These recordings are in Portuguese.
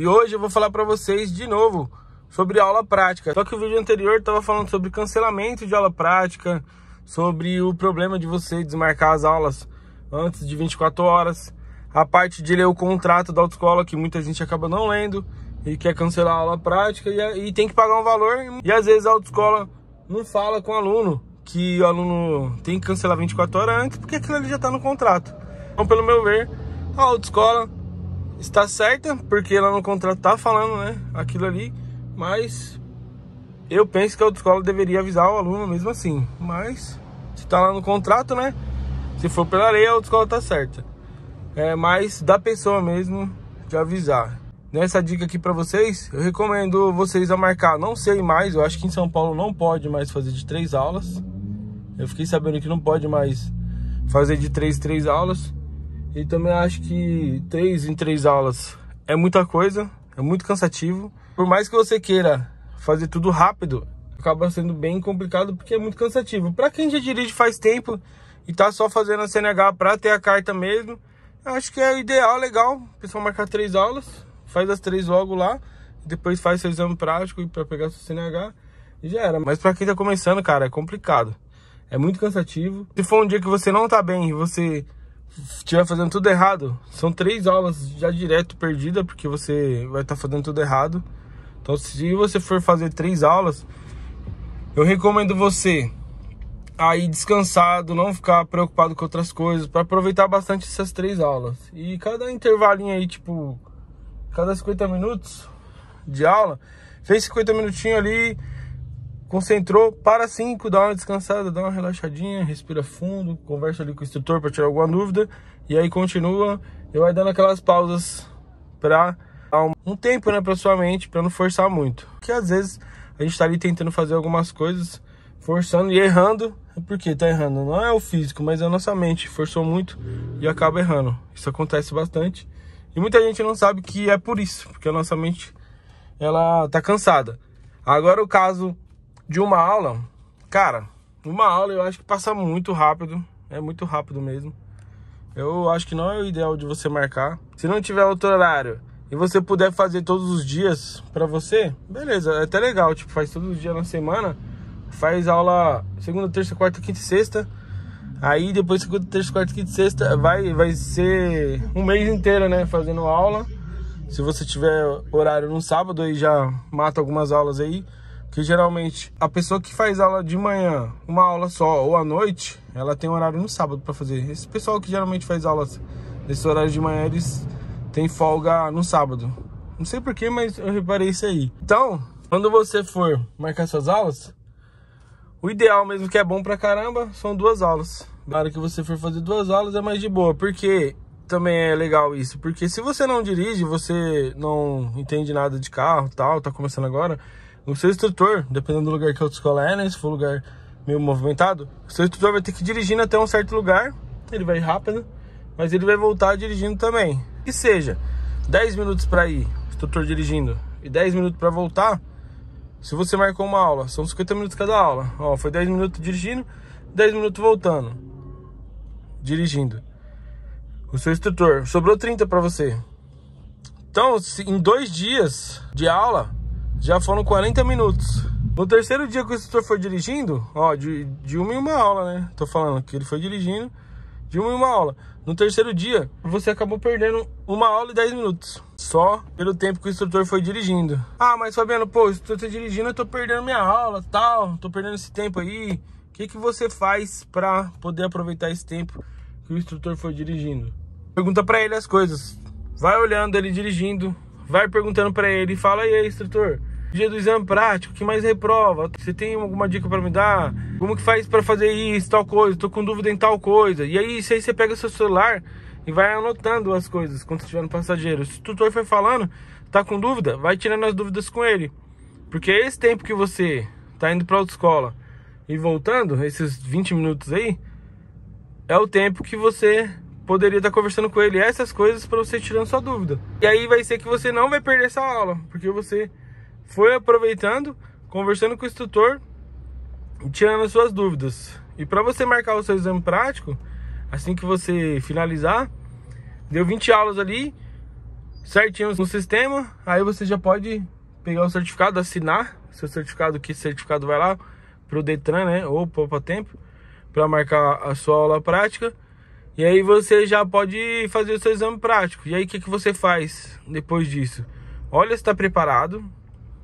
E hoje eu vou falar para vocês de novo sobre aula prática. Só que o vídeo anterior estava falando sobre cancelamento de aula prática, sobre o problema de você desmarcar as aulas antes de 24 horas, a parte de ler o contrato da autoescola que muita gente acaba não lendo e quer cancelar a aula prática e, e tem que pagar um valor e às vezes a autoescola não fala com o aluno que o aluno tem que cancelar 24 horas antes porque aquilo ali já está no contrato. Então, pelo meu ver, a autoescola está certa, porque lá no contrato tá falando, né, aquilo ali, mas eu penso que a autoescola deveria avisar o aluno mesmo assim, mas se tá lá no contrato, né, se for pela lei, a autoescola tá certa. É, mas da pessoa mesmo de avisar. Nessa dica aqui para vocês, eu recomendo vocês a marcar, não sei mais, eu acho que em São Paulo não pode mais fazer de três aulas. Eu fiquei sabendo que não pode mais fazer de três, três aulas. E também acho que três em três aulas é muita coisa, é muito cansativo. Por mais que você queira fazer tudo rápido, acaba sendo bem complicado porque é muito cansativo. Para quem já dirige faz tempo e tá só fazendo a CNH para ter a carta mesmo, acho que é o ideal, legal. O pessoal marcar três aulas, faz as três logo lá, depois faz seu exame prático para pegar sua CNH e já era. Mas para quem tá começando, cara, é complicado. É muito cansativo. Se for um dia que você não tá bem e você estiver fazendo tudo errado, são três aulas já direto perdida porque você vai estar tá fazendo tudo errado. Então, se você for fazer três aulas, eu recomendo você aí descansado, não ficar preocupado com outras coisas, para aproveitar bastante essas três aulas. E cada intervalinho aí, tipo, cada 50 minutos de aula, fez 50 minutinhos ali, Concentrou, para 5, dá uma descansada, dá uma relaxadinha, respira fundo, conversa ali com o instrutor para tirar alguma dúvida e aí continua e vai dando aquelas pausas para dar um tempo né, para sua mente, para não forçar muito. Porque às vezes a gente está ali tentando fazer algumas coisas, forçando e errando, porque tá errando. Não é o físico, mas é a nossa mente, forçou muito e acaba errando. Isso acontece bastante e muita gente não sabe que é por isso, porque a nossa mente ela tá cansada. Agora o caso de uma aula, cara, uma aula eu acho que passa muito rápido, é muito rápido mesmo. Eu acho que não é o ideal de você marcar. Se não tiver outro horário e você puder fazer todos os dias para você, beleza, é até legal, tipo, faz todos os dias na semana, faz aula segunda, terça, quarta, quinta e sexta. Aí depois segunda, terça, quarta, quinta e sexta vai vai ser um mês inteiro, né, fazendo aula. Se você tiver horário no sábado aí já mata algumas aulas aí que geralmente a pessoa que faz aula de manhã, uma aula só, ou à noite, ela tem um horário no sábado para fazer. Esse pessoal que geralmente faz aulas nesse horário de manhã, eles têm folga no sábado. Não sei porquê, mas eu reparei isso aí. Então, quando você for marcar suas aulas, o ideal mesmo que é bom pra caramba são duas aulas. Na hora que você for fazer duas aulas é mais de boa, porque também é legal isso, porque se você não dirige, você não entende nada de carro, tal, tá começando agora, o seu instrutor, dependendo do lugar que a autoescola é, né? Se for um lugar meio movimentado, o seu instrutor vai ter que ir dirigindo até um certo lugar. Ele vai rápido, mas ele vai voltar dirigindo também. Que seja 10 minutos para ir, instrutor dirigindo, e 10 minutos para voltar. Se você marcou uma aula, são 50 minutos cada aula. Ó, foi 10 minutos dirigindo, 10 minutos voltando. Dirigindo. O seu instrutor, sobrou 30 para você. Então, em dois dias de aula, já foram 40 minutos. No terceiro dia que o instrutor foi dirigindo, ó, de, de uma em uma aula, né? Tô falando que ele foi dirigindo de uma em uma aula. No terceiro dia, você acabou perdendo uma aula e 10 minutos. Só pelo tempo que o instrutor foi dirigindo. Ah, mas Fabiano, pô, o instrutor tá dirigindo, eu tô perdendo minha aula, tal, tô perdendo esse tempo aí. O que, que você faz para poder aproveitar esse tempo que o instrutor foi dirigindo? Pergunta para ele as coisas. Vai olhando ele dirigindo, vai perguntando para ele, fala aí, instrutor Dia do exame prático, que mais reprova? Você tem alguma dica para me dar? Como que faz para fazer isso, tal coisa? Tô com dúvida em tal coisa. E aí, isso aí você pega o seu celular e vai anotando as coisas quando estiver no passageiro. Se o tutor foi falando, tá com dúvida, vai tirando as dúvidas com ele. Porque é esse tempo que você tá indo para autoescola e voltando, esses 20 minutos aí, é o tempo que você poderia estar tá conversando com ele essas coisas para você tirando sua dúvida. E aí vai ser que você não vai perder essa aula, porque você foi aproveitando, conversando com o instrutor, tirando as suas dúvidas. E para você marcar o seu exame prático, assim que você finalizar, deu 20 aulas ali, certinho no sistema, aí você já pode pegar o certificado, assinar seu certificado, que certificado vai lá pro Detran, né, ou poupa tempo, para marcar a sua aula prática. E aí você já pode fazer o seu exame prático. E aí o que, que você faz depois disso? Olha se está preparado,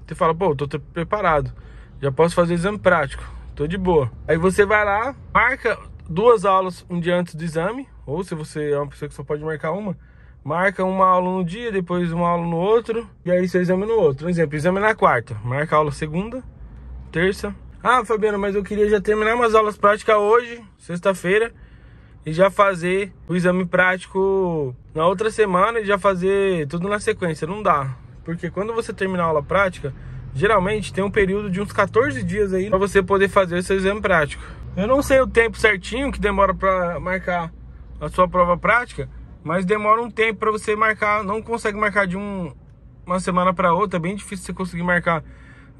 você fala, pô, tô preparado, já posso fazer o exame prático, tô de boa. Aí você vai lá, marca duas aulas um dia antes do exame, ou se você é uma pessoa que só pode marcar uma, marca uma aula no dia, depois uma aula no outro, e aí seu exame é no outro. Um exemplo, exame na quarta, marca aula segunda, terça. Ah, Fabiano, mas eu queria já terminar umas aulas práticas hoje, sexta-feira, e já fazer o exame prático na outra semana e já fazer tudo na sequência. Não dá. Porque quando você terminar a aula prática, geralmente tem um período de uns 14 dias aí para você poder fazer esse exame prático. Eu não sei o tempo certinho que demora para marcar a sua prova prática, mas demora um tempo para você marcar, não consegue marcar de um, uma semana para outra, é bem difícil você conseguir marcar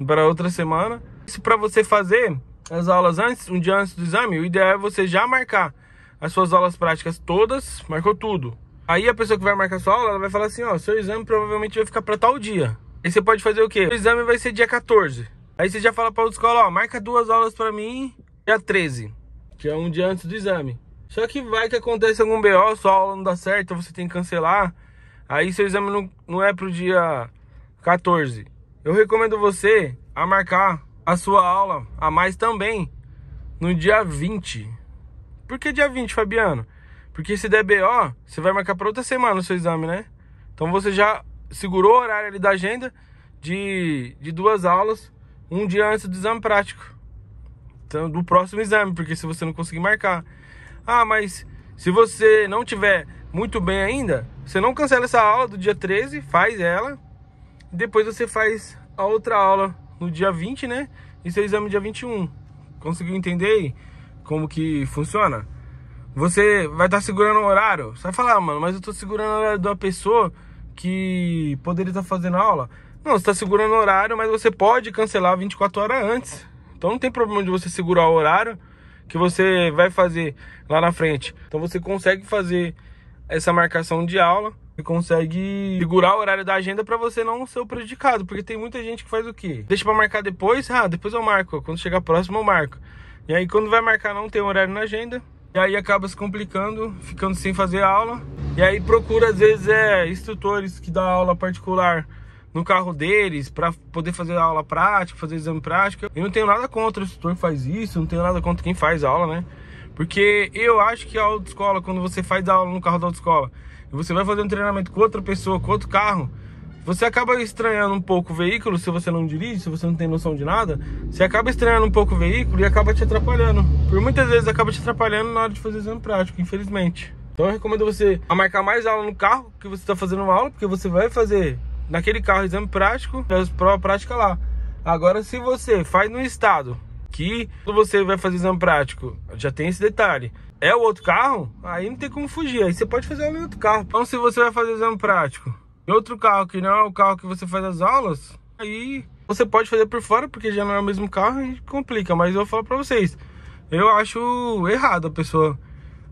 para outra semana. Se para você fazer as aulas antes, um dia antes do exame, o ideal é você já marcar as suas aulas práticas todas, marcou tudo, Aí a pessoa que vai marcar sua aula, ela vai falar assim, ó, seu exame provavelmente vai ficar para tal dia. E você pode fazer o quê? O exame vai ser dia 14. Aí você já fala para outra escola, ó, marca duas aulas para mim dia 13, que é um dia antes do exame. Só que vai que acontece algum BO, sua aula não dá certo, você tem que cancelar. Aí seu exame não, não é pro dia 14. Eu recomendo você a marcar a sua aula a mais também no dia 20. Por que dia 20, Fabiano? Porque se der BO, você vai marcar para outra semana o seu exame, né? Então você já segurou o horário ali da agenda de, de duas aulas, um dia antes do exame prático. Então, do próximo exame, porque se você não conseguir marcar. Ah, mas se você não tiver muito bem ainda, você não cancela essa aula do dia 13, faz ela. Depois você faz a outra aula no dia 20, né? E seu exame dia 21. Conseguiu entender aí como que funciona? Você vai estar tá segurando o horário. Você vai falar, ah, mano, mas eu estou segurando o horário de uma pessoa que poderia estar tá fazendo aula. Não, você está segurando o horário, mas você pode cancelar 24 horas antes. Então não tem problema de você segurar o horário que você vai fazer lá na frente. Então você consegue fazer essa marcação de aula e consegue segurar o horário da agenda para você não ser o prejudicado, porque tem muita gente que faz o quê? Deixa para marcar depois, ah, depois eu marco, quando chegar próximo eu marco. E aí quando vai marcar não tem horário na agenda, e aí acaba se complicando, ficando sem fazer aula. E aí procura às vezes é instrutores que dá aula particular no carro deles para poder fazer aula prática, fazer exame prático. Eu não tenho nada contra o instrutor que faz isso, não tenho nada contra quem faz aula, né? Porque eu acho que a autoescola, quando você faz aula no carro da autoescola, e você vai fazer um treinamento com outra pessoa, com outro carro, você acaba estranhando um pouco o veículo se você não dirige, se você não tem noção de nada. Você acaba estranhando um pouco o veículo e acaba te atrapalhando. Por muitas vezes acaba te atrapalhando na hora de fazer o exame prático, infelizmente. Então eu recomendo você marcar mais aula no carro que você está fazendo uma aula, porque você vai fazer naquele carro exame prático, as prova prática lá. Agora, se você faz no estado que você vai fazer exame prático, já tem esse detalhe. É o outro carro? Aí não tem como fugir. Aí você pode fazer aula no outro carro. Então, se você vai fazer exame prático e outro carro que não é o carro que você faz as aulas, aí você pode fazer por fora, porque já não é o mesmo carro e complica. Mas eu falo pra vocês, eu acho errado a pessoa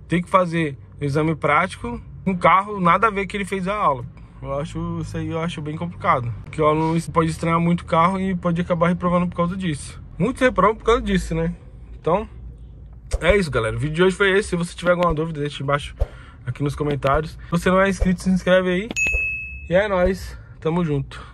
ter que fazer exame prático um carro nada a ver que ele fez a aula. Eu acho isso aí eu acho bem complicado. Porque o aluno pode estranhar muito o carro e pode acabar reprovando por causa disso. Muitos reprovam por causa disso, né? Então, é isso, galera. O vídeo de hoje foi esse. Se você tiver alguma dúvida, deixe embaixo aqui nos comentários. Se você não é inscrito, se inscreve aí. E é nóis, tamo junto.